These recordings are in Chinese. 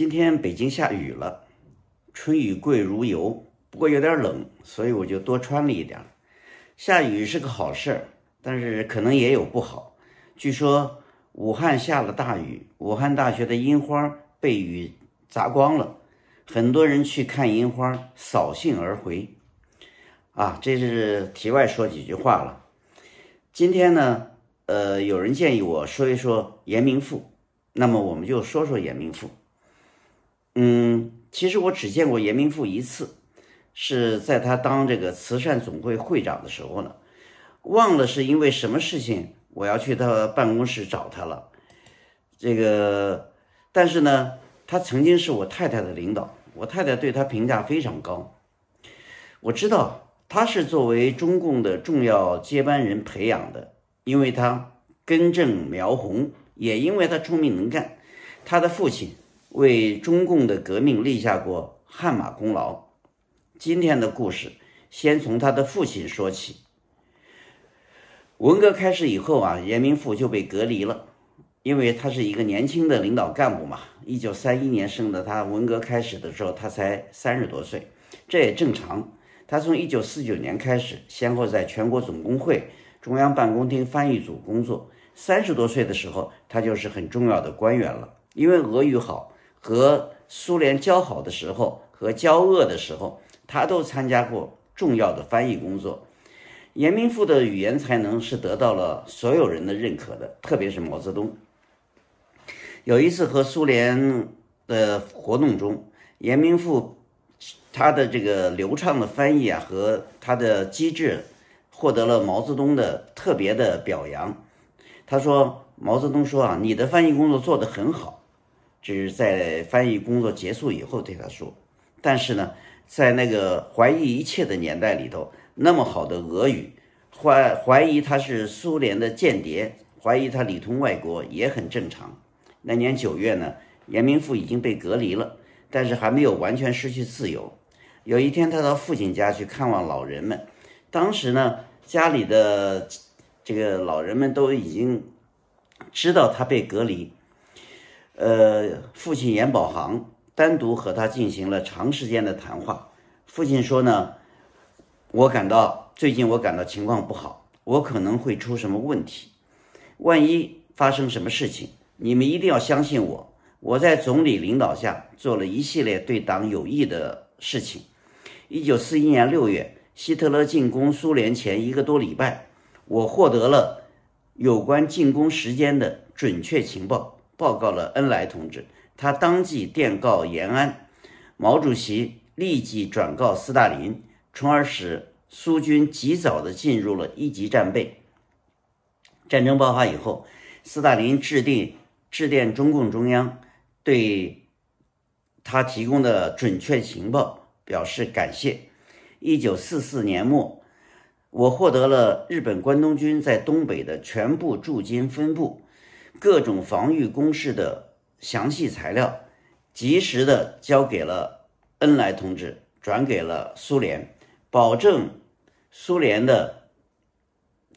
今天北京下雨了，春雨贵如油，不过有点冷，所以我就多穿了一点。下雨是个好事，但是可能也有不好。据说武汉下了大雨，武汉大学的樱花被雨砸光了，很多人去看樱花，扫兴而回。啊，这是题外说几句话了。今天呢，呃，有人建议我说一说严明富，那么我们就说说严明富。嗯，其实我只见过严明富一次，是在他当这个慈善总会会长的时候呢，忘了是因为什么事情我要去他办公室找他了。这个，但是呢，他曾经是我太太的领导，我太太对他评价非常高。我知道他是作为中共的重要接班人培养的，因为他根正苗红，也因为他聪明能干，他的父亲。为中共的革命立下过汗马功劳。今天的故事先从他的父亲说起。文革开始以后啊，严明富就被隔离了，因为他是一个年轻的领导干部嘛。一九三一年生的，他文革开始的时候他才三十多岁，这也正常。他从一九四九年开始，先后在全国总工会中央办公厅翻译组工作。三十多岁的时候，他就是很重要的官员了，因为俄语好。和苏联交好的时候和交恶的时候，他都参加过重要的翻译工作。严明富的语言才能是得到了所有人的认可的，特别是毛泽东。有一次和苏联的活动中，严明富他的这个流畅的翻译啊和他的机智，获得了毛泽东的特别的表扬。他说：“毛泽东说啊，你的翻译工作做得很好。”只是在翻译工作结束以后对他说，但是呢，在那个怀疑一切的年代里头，那么好的俄语，怀怀疑他是苏联的间谍，怀疑他里通外国也很正常。那年九月呢，严明富已经被隔离了，但是还没有完全失去自由。有一天，他到父亲家去看望老人们，当时呢，家里的这个老人们都已经知道他被隔离。呃，父亲严宝航单独和他进行了长时间的谈话。父亲说呢：“我感到最近我感到情况不好，我可能会出什么问题。万一发生什么事情，你们一定要相信我。我在总理领导下做了一系列对党有益的事情。一九四一年六月，希特勒进攻苏联前一个多礼拜，我获得了有关进攻时间的准确情报。”报告了恩来同志，他当即电告延安，毛主席立即转告斯大林，从而使苏军及早的进入了一级战备。战争爆发以后，斯大林致电致电中共中央，对他提供的准确情报表示感谢。一九四四年末，我获得了日本关东军在东北的全部驻军分布。各种防御工事的详细材料，及时的交给了恩来同志，转给了苏联，保证苏联的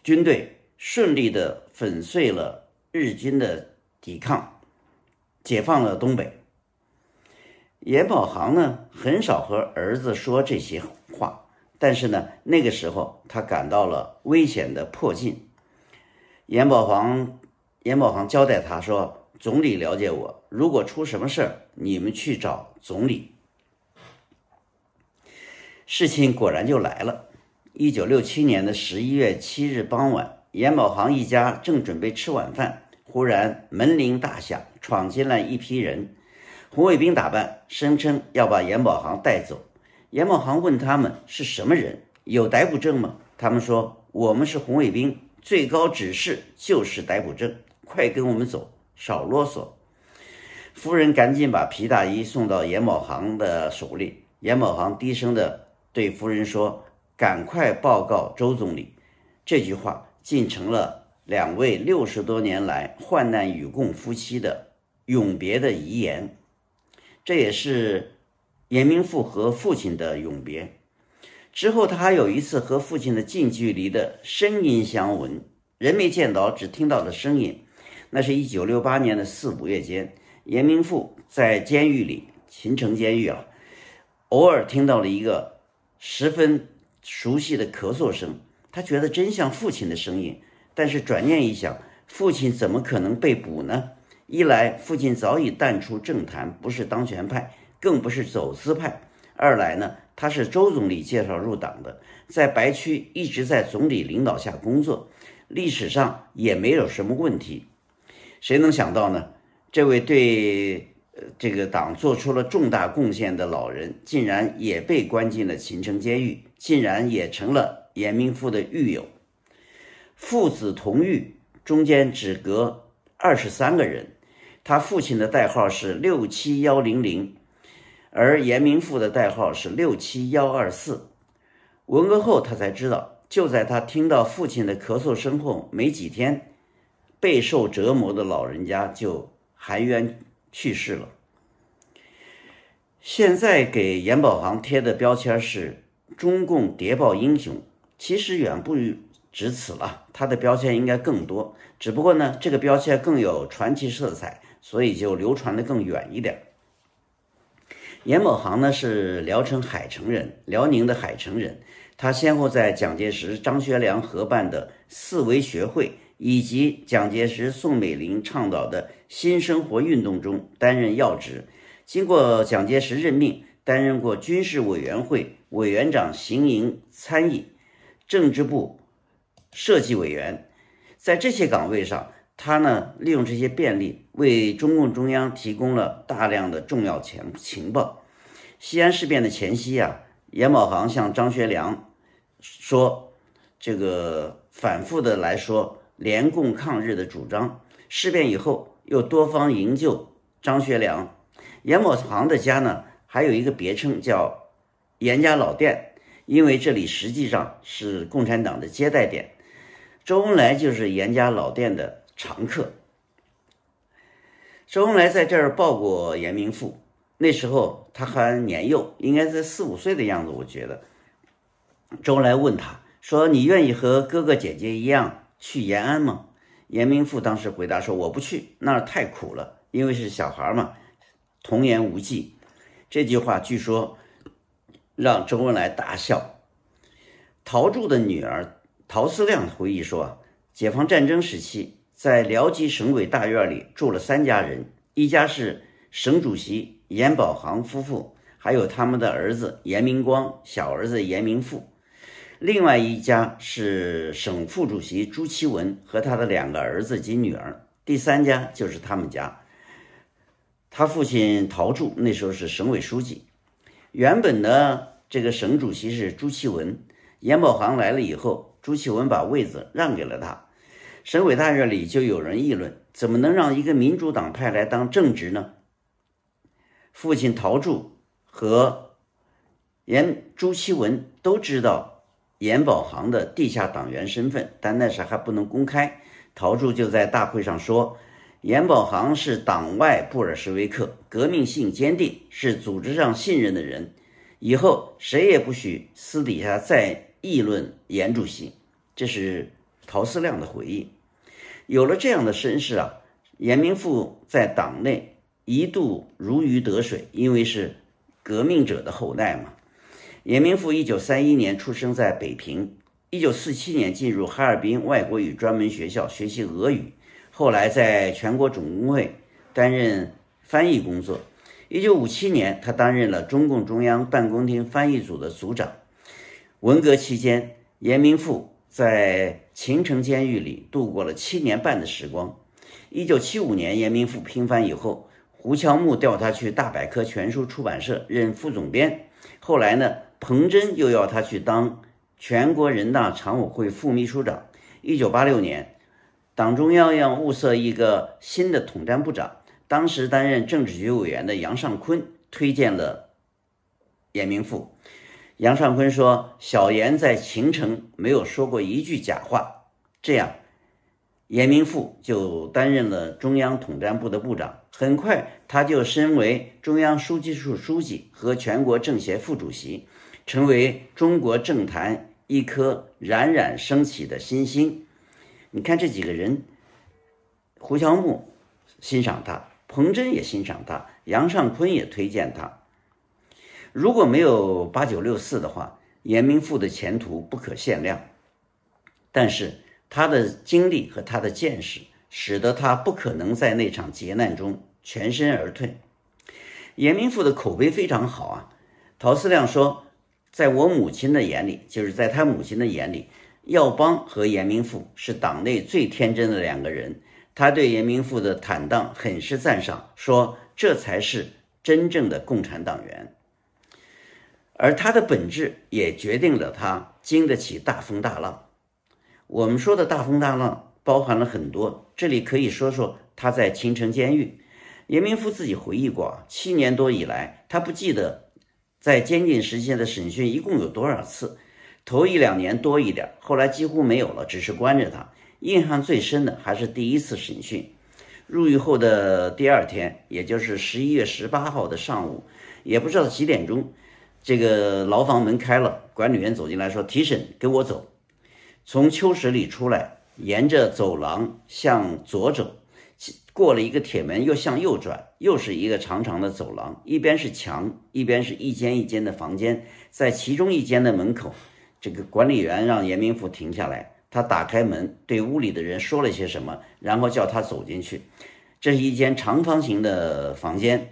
军队顺利的粉碎了日军的抵抗，解放了东北。阎宝航呢，很少和儿子说这些话，但是呢，那个时候他感到了危险的迫近，阎宝航。严宝航交代他说：“总理了解我，如果出什么事儿，你们去找总理。”事情果然就来了。一九六七年的十一月七日傍晚，严宝航一家正准备吃晚饭，忽然门铃大响，闯进来一批人，红卫兵打扮，声称要把严宝航带走。严宝航问他们是什么人，有逮捕证吗？他们说：“我们是红卫兵，最高指示就是逮捕证。”快跟我们走，少啰嗦！夫人赶紧把皮大衣送到严宝航的手里。严宝航低声的对夫人说：“赶快报告周总理。”这句话竟成了两位六十多年来患难与共夫妻的永别的遗言。这也是严明富和父亲的永别。之后，他还有一次和父亲的近距离的声音相闻，人没见到，只听到了声音。那是1968年的四五月间，严明富在监狱里秦城监狱啊，偶尔听到了一个十分熟悉的咳嗽声，他觉得真像父亲的声音。但是转念一想，父亲怎么可能被捕呢？一来，父亲早已淡出政坛，不是当权派，更不是走私派；二来呢，他是周总理介绍入党的，在白区一直在总理领导下工作，历史上也没有什么问题。谁能想到呢？这位对这个党做出了重大贡献的老人，竟然也被关进了秦城监狱，竟然也成了严明富的狱友，父子同狱，中间只隔二十三个人。他父亲的代号是六七幺零零，而严明富的代号是六七幺二四。文革后，他才知道，就在他听到父亲的咳嗽声后没几天。备受折磨的老人家就含冤去世了。现在给阎宝航贴的标签是中共谍报英雄，其实远不于止此了，他的标签应该更多。只不过呢，这个标签更有传奇色彩，所以就流传的更远一点。阎宝航呢是聊城海城人，辽宁的海城人。他先后在蒋介石、张学良合办的四维学会。以及蒋介石、宋美龄倡导的新生活运动中担任要职，经过蒋介石任命担任过军事委员会委员长行营参议、政治部设计委员，在这些岗位上，他呢利用这些便利为中共中央提供了大量的重要情情报。西安事变的前夕啊，阎宝航向张学良说，这个反复的来说。联共抗日的主张，事变以后又多方营救张学良。严某堂的家呢，还有一个别称叫“严家老店”，因为这里实际上是共产党的接待点。周恩来就是严家老店的常客。周恩来在这儿抱过严明富，那时候他还年幼，应该在四五岁的样子。我觉得，周恩来问他说：“你愿意和哥哥姐姐一样？”去延安吗？严明富当时回答说：“我不去，那儿太苦了，因为是小孩嘛，童言无忌。”这句话据说让周恩来大笑。陶铸的女儿陶思亮回忆说：“解放战争时期，在辽吉省委大院里住了三家人，一家是省主席严宝航夫妇，还有他们的儿子严明光、小儿子严明富。”另外一家是省副主席朱其文和他的两个儿子及女儿。第三家就是他们家，他父亲陶铸那时候是省委书记。原本呢，这个省主席是朱其文，阎宝航来了以后，朱其文把位子让给了他。省委大院里就有人议论，怎么能让一个民主党派来当正职呢？父亲陶铸和严朱其文都知道。阎保行的地下党员身份，但那时还不能公开。陶铸就在大会上说：“阎保行是党外布尔什维克，革命性坚定，是组织上信任的人。以后谁也不许私底下再议论严主席。”这是陶思亮的回忆。有了这样的身世啊，严明富在党内一度如鱼得水，因为是革命者的后代嘛。严明富一九三一年出生在北平，一九四七年进入哈尔滨外国语专门学校学习俄语，后来在全国总工会担任翻译工作。一九五七年，他担任了中共中央办公厅翻译组的组长。文革期间，严明富在秦城监狱里度过了七年半的时光。一九七五年，严明富平反以后，胡乔木调他去大百科全书出版社任副总编，后来呢？彭真又要他去当全国人大常委会副秘书长。一九八六年，党中央要物色一个新的统战部长，当时担任政治局委员的杨尚昆推荐了严明富。杨尚昆说：“小严在秦城没有说过一句假话。”这样，严明富就担任了中央统战部的部长。很快，他就身为中央书记处书记和全国政协副主席。成为中国政坛一颗冉冉升起的新星。你看这几个人，胡乔木欣赏他，彭真也欣赏他，杨尚昆也推荐他。如果没有八九六四的话，严明富的前途不可限量。但是他的经历和他的见识，使得他不可能在那场劫难中全身而退。严明富的口碑非常好啊，陶思亮说。在我母亲的眼里，就是在他母亲的眼里，耀邦和严明富是党内最天真的两个人。他对严明富的坦荡很是赞赏，说这才是真正的共产党员。而他的本质也决定了他经得起大风大浪。我们说的大风大浪包含了很多，这里可以说说他在秦城监狱。严明富自己回忆过啊，七年多以来，他不记得。在监禁时期的审讯一共有多少次？头一两年多一点，后来几乎没有了，只是关着他。印象最深的还是第一次审讯。入狱后的第二天，也就是十一月十八号的上午，也不知道几点钟，这个牢房门开了，管理员走进来说提审，给我走。从秋室里出来，沿着走廊向左走。过了一个铁门，又向右转，又是一个长长的走廊，一边是墙，一边是一间一间的房间。在其中一间的门口，这个管理员让严明富停下来，他打开门，对屋里的人说了些什么，然后叫他走进去。这是一间长方形的房间，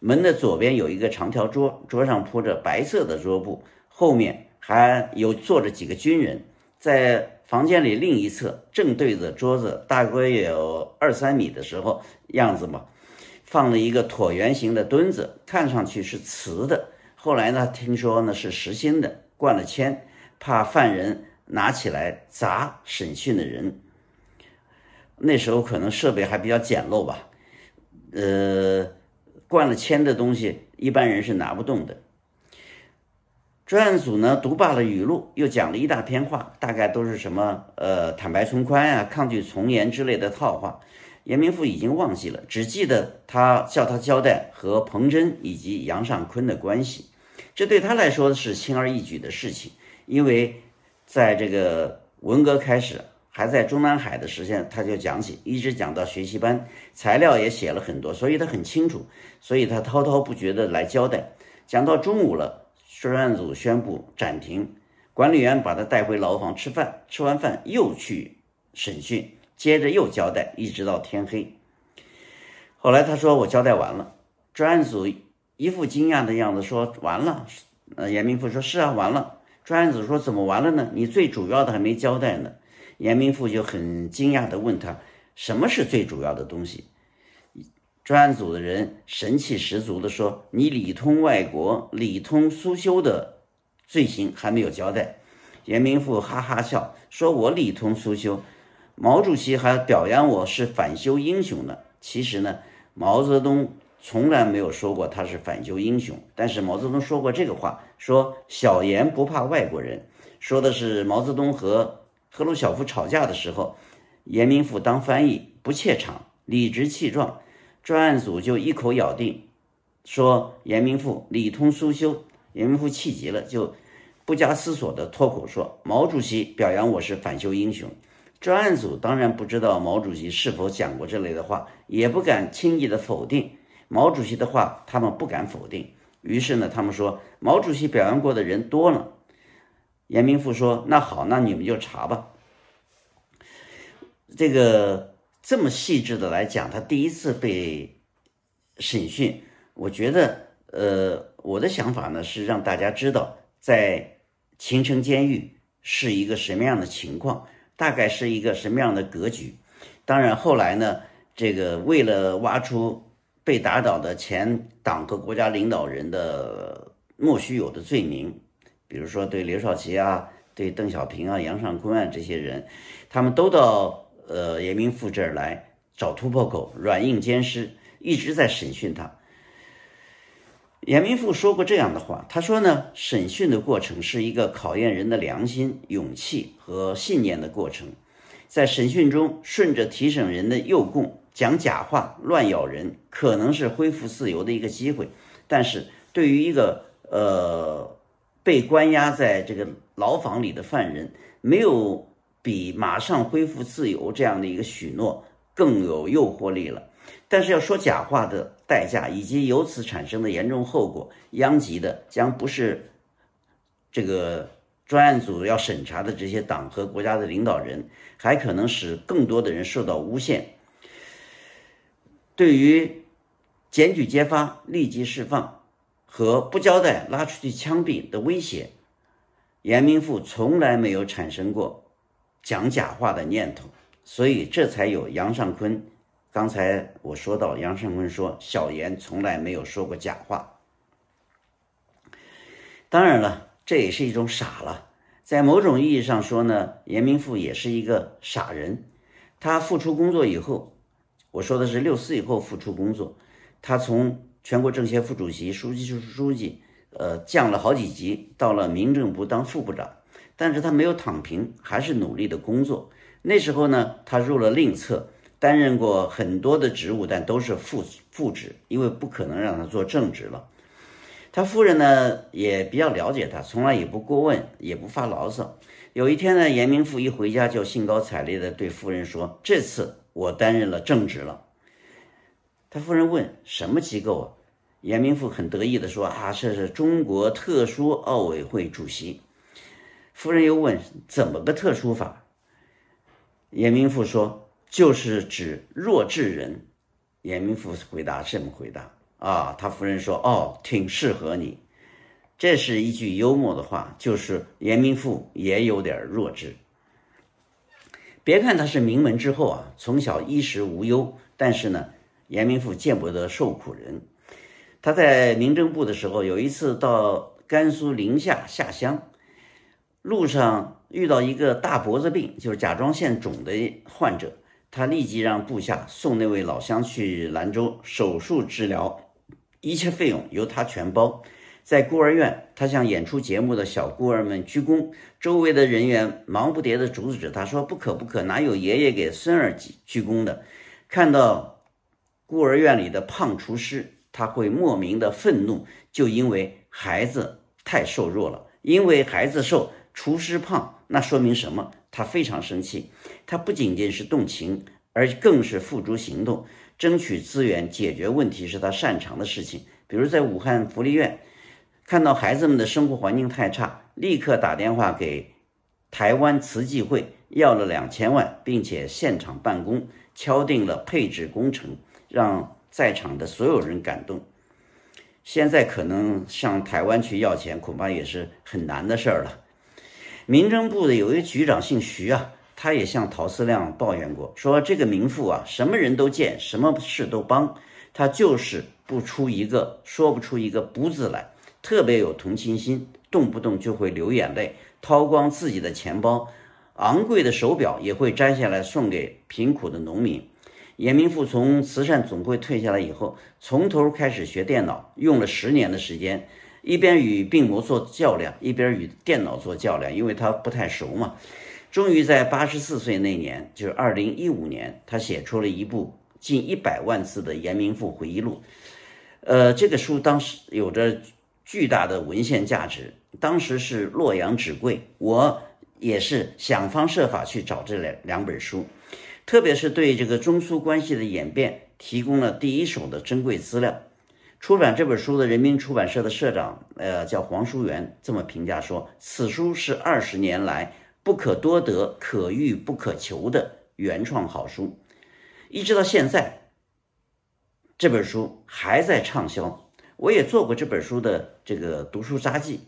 门的左边有一个长条桌，桌上铺着白色的桌布，后面还有坐着几个军人在。房间里另一侧正对着桌子，大概有二三米的时候样子嘛，放了一个椭圆形的墩子，看上去是瓷的。后来呢，听说呢是实心的，灌了铅，怕犯人拿起来砸审讯的人。那时候可能设备还比较简陋吧，呃，灌了铅的东西一般人是拿不动的。专案组呢，读罢了语录，又讲了一大篇话，大概都是什么呃坦白从宽呀，抗拒从严之类的套话。严明富已经忘记了，只记得他叫他交代和彭真以及杨尚昆的关系，这对他来说是轻而易举的事情，因为在这个文革开始，还在中南海的时间，他就讲起，一直讲到学习班，材料也写了很多，所以他很清楚，所以他滔滔不绝的来交代，讲到中午了。专案组宣布暂停，管理员把他带回牢房吃饭，吃完饭又去审讯，接着又交代，一直到天黑。后来他说：“我交代完了。”专案组一副惊讶的样子说：“完了。”呃，严明富说：“是啊，完了。”专案组说：“怎么完了呢？你最主要的还没交代呢。”严明富就很惊讶的问他：“什么是最主要的东西？”专案组的人神气十足地说：“你里通外国、里通苏修的罪行还没有交代。”严明富哈哈笑说：“我里通苏修，毛主席还表扬我是反修英雄呢。”其实呢，毛泽东从来没有说过他是反修英雄，但是毛泽东说过这个话：“说小严不怕外国人。”说的是毛泽东和赫鲁晓夫吵架的时候，严明富当翻译不怯场、理直气壮。专案组就一口咬定说严明富里通苏修，严明富气急了，就不加思索地脱口说：“毛主席表扬我是反修英雄。”专案组当然不知道毛主席是否讲过这类的话，也不敢轻易地否定毛主席的话，他们不敢否定。于是呢，他们说毛主席表扬过的人多了。严明富说：“那好，那你们就查吧。”这个。这么细致的来讲，他第一次被审讯，我觉得，呃，我的想法呢是让大家知道，在秦城监狱是一个什么样的情况，大概是一个什么样的格局。当然，后来呢，这个为了挖出被打倒的前党和国家领导人的莫须有的罪名，比如说对刘少奇啊、对邓小平啊、杨尚昆啊这些人，他们都到。呃，严明富这儿来找突破口，软硬兼施，一直在审讯他。严明富说过这样的话，他说呢，审讯的过程是一个考验人的良心、勇气和信念的过程。在审讯中，顺着提审人的诱供讲假话、乱咬人，可能是恢复自由的一个机会。但是对于一个呃被关押在这个牢房里的犯人，没有。比马上恢复自由这样的一个许诺更有诱惑力了。但是要说假话的代价，以及由此产生的严重后果，殃及的将不是这个专案组要审查的这些党和国家的领导人，还可能使更多的人受到诬陷。对于检举揭发、立即释放和不交代拉出去枪毙的威胁，严明富从来没有产生过。讲假话的念头，所以这才有杨尚昆。刚才我说到杨尚昆说小严从来没有说过假话。当然了，这也是一种傻了。在某种意义上说呢，严明富也是一个傻人。他复出工作以后，我说的是六四以后复出工作，他从全国政协副主席、书记处书记，呃，降了好几级，到了民政部当副部长。但是他没有躺平，还是努力的工作。那时候呢，他入了另册，担任过很多的职务，但都是副副职，因为不可能让他做正职了。他夫人呢也比较了解他，从来也不过问，也不发牢骚。有一天呢，严明富一回家就兴高采烈地对夫人说：“这次我担任了正职了。”他夫人问：“什么机构啊？”严明富很得意地说：“啊，这是中国特殊奥委会主席。”夫人又问：“怎么个特殊法？”严明富说：“就是指弱智人。”严明富回答：“这么回答。”啊，他夫人说：“哦，挺适合你。”这是一句幽默的话，就是严明富也有点弱智。别看他是名门之后啊，从小衣食无忧，但是呢，严明富见不得受苦人。他在民政部的时候，有一次到甘肃临夏下乡。路上遇到一个大脖子病，就是甲状腺肿的患者，他立即让部下送那位老乡去兰州手术治疗，一切费用由他全包。在孤儿院，他向演出节目的小孤儿们鞠躬，周围的人员忙不迭地阻止他，说：“不可不可，哪有爷爷给孙儿鞠鞠躬的？”看到孤儿院里的胖厨师，他会莫名的愤怒，就因为孩子太瘦弱了，因为孩子瘦。厨师胖，那说明什么？他非常生气，他不仅仅是动情，而更是付诸行动，争取资源解决问题是他擅长的事情。比如在武汉福利院，看到孩子们的生活环境太差，立刻打电话给台湾慈济会，要了两千万，并且现场办公，敲定了配置工程，让在场的所有人感动。现在可能向台湾去要钱，恐怕也是很难的事儿了。民政部的有一个局长姓徐啊，他也向陶思亮抱怨过，说这个民富啊，什么人都见，什么事都帮，他就是不出一个说不出一个不字来，特别有同情心，动不动就会流眼泪，掏光自己的钱包，昂贵的手表也会摘下来送给贫苦的农民。严明富从慈善总会退下来以后，从头开始学电脑，用了十年的时间。一边与病魔做较量，一边与电脑做较量，因为他不太熟嘛。终于在八十四岁那年，就是二零一五年，他写出了一部近一百万字的《严明复回忆录》。呃，这个书当时有着巨大的文献价值，当时是洛阳纸贵。我也是想方设法去找这两两本书，特别是对这个中苏关系的演变提供了第一手的珍贵资料。出版这本书的人民出版社的社长，呃，叫黄书元，这么评价说：“此书是二十年来不可多得、可遇不可求的原创好书。”一直到现在，这本书还在畅销。我也做过这本书的这个读书札记。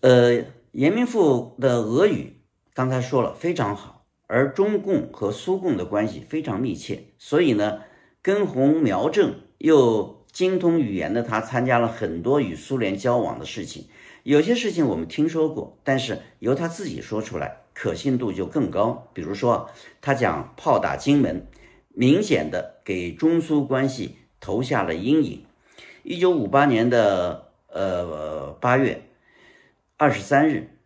呃，严明富的俄语刚才说了非常好，而中共和苏共的关系非常密切，所以呢，根红苗正。又精通语言的他，参加了很多与苏联交往的事情，有些事情我们听说过，但是由他自己说出来，可信度就更高。比如说，他讲炮打金门，明显的给中苏关系投下了阴影。一九五八年的呃八月二十三日，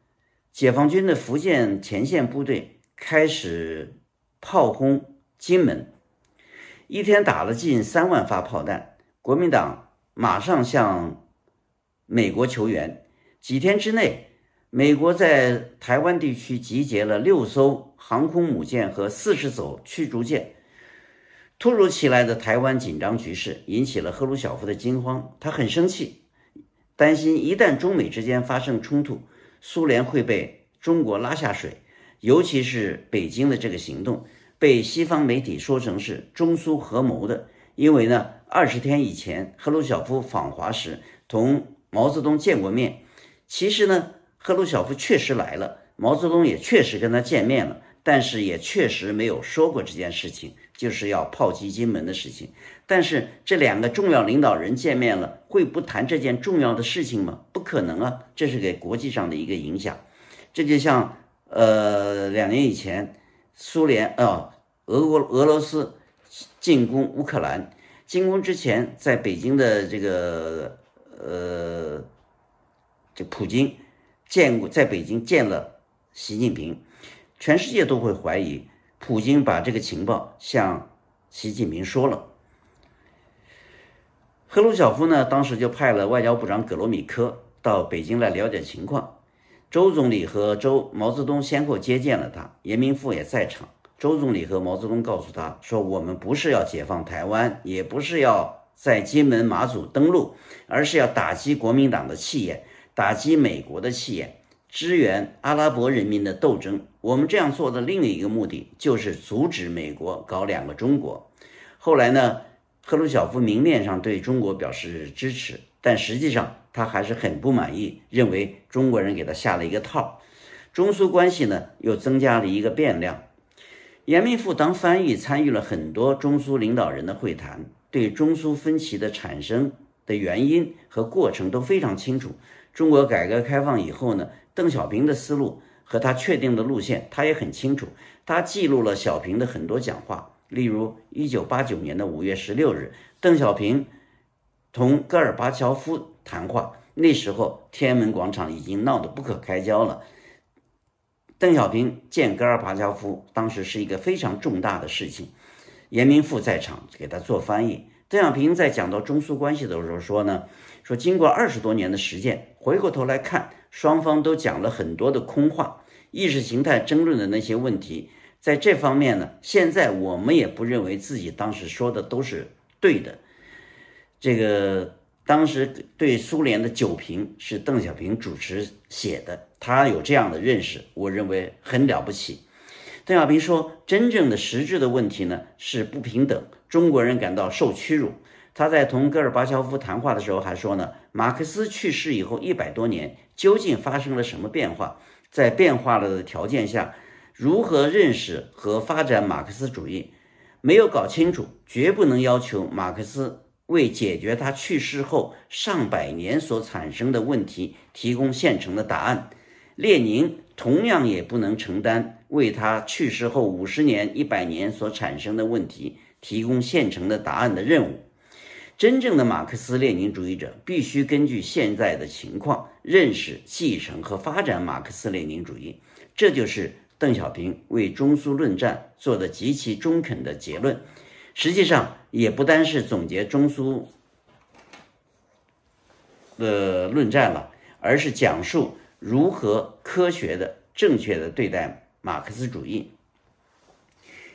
解放军的福建前线部队开始炮轰金门。一天打了近三万发炮弹，国民党马上向美国求援。几天之内，美国在台湾地区集结了六艘航空母舰和四十艘驱逐舰。突如其来的台湾紧张局势引起了赫鲁晓夫的惊慌，他很生气，担心一旦中美之间发生冲突，苏联会被中国拉下水，尤其是北京的这个行动。被西方媒体说成是中苏合谋的，因为呢，二十天以前赫鲁晓夫访华时同毛泽东见过面。其实呢，赫鲁晓夫确实来了，毛泽东也确实跟他见面了，但是也确实没有说过这件事情，就是要炮击金门的事情。但是这两个重要领导人见面了，会不谈这件重要的事情吗？不可能啊！这是给国际上的一个影响。这就像呃，两年以前。苏联啊，俄国、俄罗斯进攻乌克兰。进攻之前，在北京的这个呃，这普京见过，在北京见了习近平。全世界都会怀疑，普京把这个情报向习近平说了。赫鲁晓夫呢，当时就派了外交部长格罗米科到北京来了解情况。周总理和周毛泽东先后接见了他，严明富也在场。周总理和毛泽东告诉他说：“我们不是要解放台湾，也不是要在金门、马祖登陆，而是要打击国民党的气焰，打击美国的气焰，支援阿拉伯人民的斗争。我们这样做的另一个目的，就是阻止美国搞两个中国。”后来呢？赫鲁晓夫明面上对中国表示支持。但实际上，他还是很不满意，认为中国人给他下了一个套。中苏关系呢，又增加了一个变量。严密富当翻译，参与了很多中苏领导人的会谈，对中苏分歧的产生的原因和过程都非常清楚。中国改革开放以后呢，邓小平的思路和他确定的路线，他也很清楚。他记录了小平的很多讲话，例如1989年的5月16日，邓小平。同戈尔巴乔夫谈话，那时候天安门广场已经闹得不可开交了。邓小平见戈尔巴乔夫，当时是一个非常重大的事情。严明富在场给他做翻译。邓小平在讲到中苏关系的时候说呢：“说经过二十多年的实践，回过头来看，双方都讲了很多的空话，意识形态争论的那些问题，在这方面呢，现在我们也不认为自己当时说的都是对的。”这个当时对苏联的酒瓶是邓小平主持写的，他有这样的认识，我认为很了不起。邓小平说：“真正的实质的问题呢是不平等，中国人感到受屈辱。”他在同戈尔巴乔夫谈话的时候还说呢：“马克思去世以后一百多年，究竟发生了什么变化？在变化了的条件下，如何认识和发展马克思主义？没有搞清楚，绝不能要求马克思。”为解决他去世后上百年所产生的问题提供现成的答案，列宁同样也不能承担为他去世后五十年、一百年所产生的问题提供现成的答案的任务。真正的马克思列宁主义者必须根据现在的情况认识、继承和发展马克思列宁主义。这就是邓小平为中苏论战做的极其中肯的结论。实际上。也不单是总结中苏的论战了，而是讲述如何科学的、正确的对待马克思主义。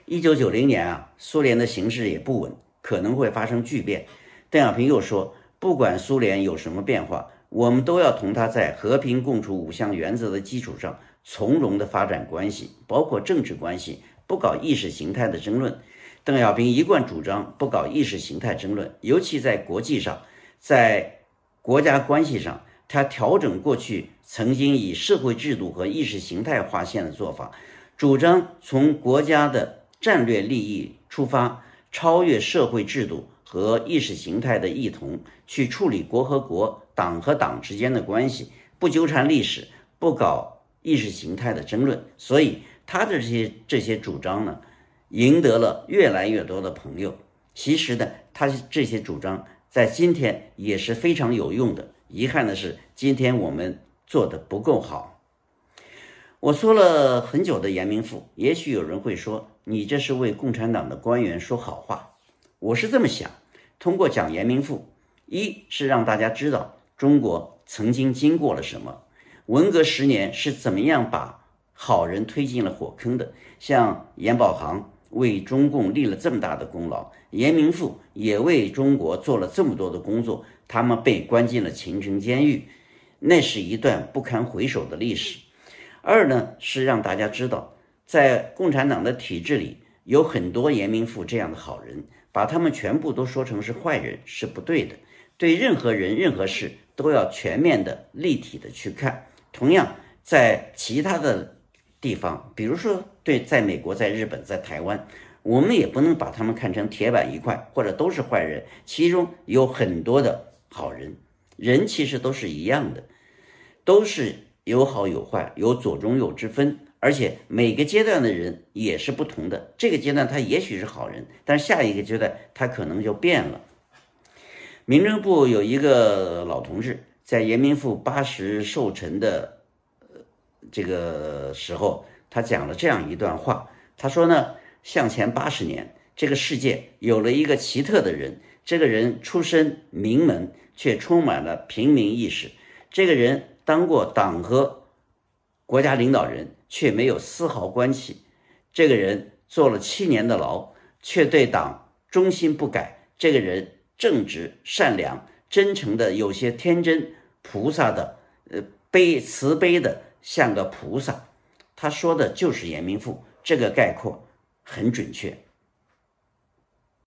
一九九零年啊，苏联的形势也不稳，可能会发生巨变。邓小平又说，不管苏联有什么变化，我们都要同他在和平共处五项原则的基础上从容的发展关系，包括政治关系，不搞意识形态的争论。邓小平一贯主张不搞意识形态争论，尤其在国际上，在国家关系上，他调整过去曾经以社会制度和意识形态划线的做法，主张从国家的战略利益出发，超越社会制度和意识形态的异同，去处理国和国、党和党之间的关系，不纠缠历史，不搞意识形态的争论。所以他的这些这些主张呢？赢得了越来越多的朋友。其实呢，他这些主张在今天也是非常有用的。遗憾的是，今天我们做的不够好。我说了很久的严明富，也许有人会说，你这是为共产党的官员说好话。我是这么想：通过讲严明富，一是让大家知道中国曾经经过了什么，文革十年是怎么样把好人推进了火坑的，像严宝航、为中共立了这么大的功劳，严明富也为中国做了这么多的工作，他们被关进了秦城监狱，那是一段不堪回首的历史。二呢，是让大家知道，在共产党的体制里有很多严明富这样的好人，把他们全部都说成是坏人是不对的。对任何人、任何事都要全面的、立体的去看。同样，在其他的地方，比如说。对，在美国、在日本、在台湾，我们也不能把他们看成铁板一块，或者都是坏人。其中有很多的好人，人其实都是一样的，都是有好有坏，有左中右之分。而且每个阶段的人也是不同的，这个阶段他也许是好人，但是下一个阶段他可能就变了。民政部有一个老同志，在严明富八十寿辰的呃这个时候。他讲了这样一段话，他说呢，向前八十年，这个世界有了一个奇特的人，这个人出身名门，却充满了平民意识。这个人当过党和国家领导人，却没有丝毫关系。这个人坐了七年的牢，却对党忠心不改。这个人正直、善良、真诚的有些天真，菩萨的，呃，悲慈悲的，像个菩萨。他说的就是《严明富，这个概括很准确。